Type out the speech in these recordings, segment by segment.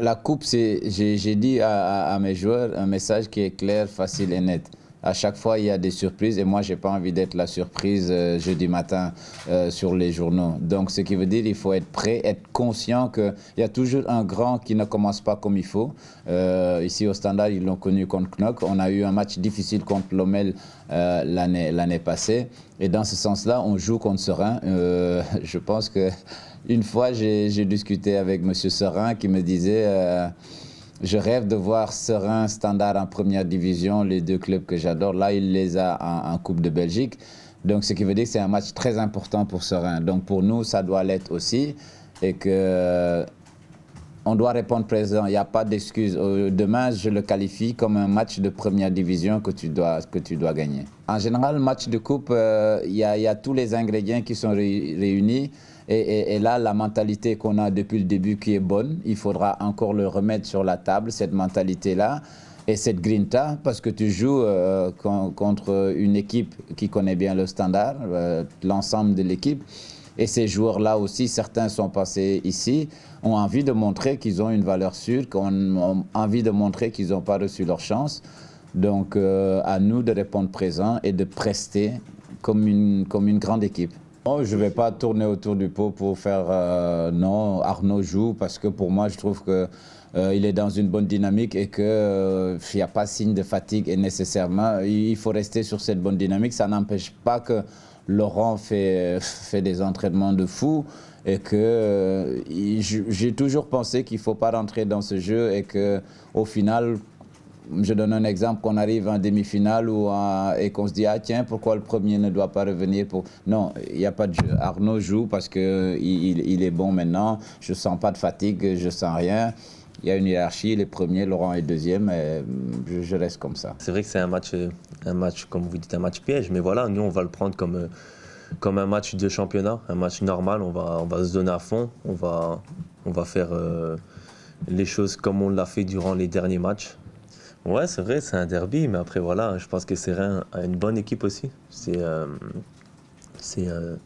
La coupe, j'ai dit à, à, mes joueurs un message qui est clair, facile et net à chaque fois, il y a des surprises et moi, je n'ai pas envie d'être la surprise euh, jeudi matin euh, sur les journaux. Donc, ce qui veut dire il faut être prêt, être conscient qu'il y a toujours un grand qui ne commence pas comme il faut. Euh, ici, au Standard, ils l'ont connu contre Knock. On a eu un match difficile contre Lomel euh, l'année passée. Et dans ce sens-là, on joue contre Serein. je pense que une fois, j'ai discuté avec M. Serein qui me disait... Je rêve de voir Serein, Standard en première division, les deux clubs que j'adore. Là, il les a en, Coupe de Belgique. Donc, ce qui veut dire que c'est un match très important pour Serein. Donc, pour nous, ça doit l'être aussi. Et que on doit répondre présent. Il n'y a pas d'excuse. Euh, demain, je le qualifie comme un match de première division que tu dois, que tu dois gagner. En général, match de coupe, euh, il y, a, tous les ingrédients qui sont réunis. Et, là, la mentalité qu'on a depuis le début qui est bonne, il faudra encore le remettre sur la table, cette mentalité-là et cette grinta, parce que tu joues euh, contre une équipe qui connaît bien le standard, l'ensemble de l'équipe. Et ces joueurs-là aussi, certains sont passés ici, ont envie de montrer qu'ils ont une valeur sûre, qu'on ont envie de montrer qu'ils n'ont pas reçu leur chance. Donc euh, à nous de répondre présent et de prester comme une grande équipe. Oh, je ne vais pas tourner autour du pot pour faire euh, non, Arnaud joue, parce que pour moi, je trouve qu'il euh, est dans une bonne dynamique et qu'il n'y euh, a pas signe de fatigue et nécessairement, il faut rester sur cette bonne dynamique. Ça n'empêche pas que Laurent fait, des entraînements de fou et que j'ai toujours pensé qu'il ne faut pas rentrer dans ce jeu et qu'au final, je donne un exemple, qu'on arrive en demi-finale et qu'on se dit, ah tiens, pourquoi le premier ne doit pas revenir pour... Non, il n'y a pas de jeu. Arnaud joue parce qu'il il, il, est bon maintenant, je sens pas de fatigue, je sens rien. Il y a une hiérarchie, les premiers, Laurent est deuxième, mm, et je, reste comme ça. C'est vrai que c'est un match, un match, comme vous dites, un match piège, mais voilà, nous on va le prendre comme, euh, comme un match de championnat, un match normal, on va, on va se donner à fond, on va, on va faire... Euh, les choses comme on l'a fait durant les derniers matchs. Ouais, c'est vrai, c'est un derby, mais après, voilà, je pense que c'est a une bonne équipe aussi. Euh, euh,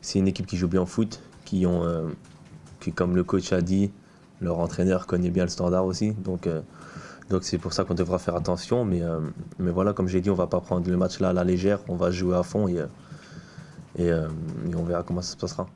c'est une équipe qui joue bien au foot, qui, ont, euh, qui, comme le coach a dit, leur entraîneur connaît bien le standard aussi. Donc, donc c'est pour ça qu'on devra faire attention. Mais, mais voilà, comme j'ai dit, on va pas prendre le match là à la légère, on va jouer à fond et on verra comment ça se passera.